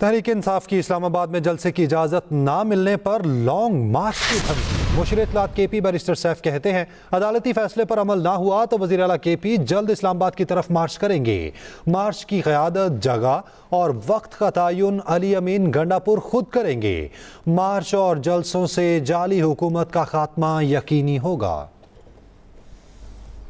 तहरीक इंसाफ की इस्लामाबाद में जलसे की इजाज़त ना मिलने पर लॉन्ग मार्च की धमकी मुशर इतलात के पी बैरिस्टर सैफ कहते हैं अदालती फैसले पर अमल ना हुआ तो वजी अला के पी जल्द इस्लामाबाद की तरफ मार्च करेंगे मार्च की क्यादत जगह और वक्त का तयन अली अमीन गंडापुर खुद करेंगे मार्च और जलसों से जाली हुकूमत का खात्मा यकीनी होगा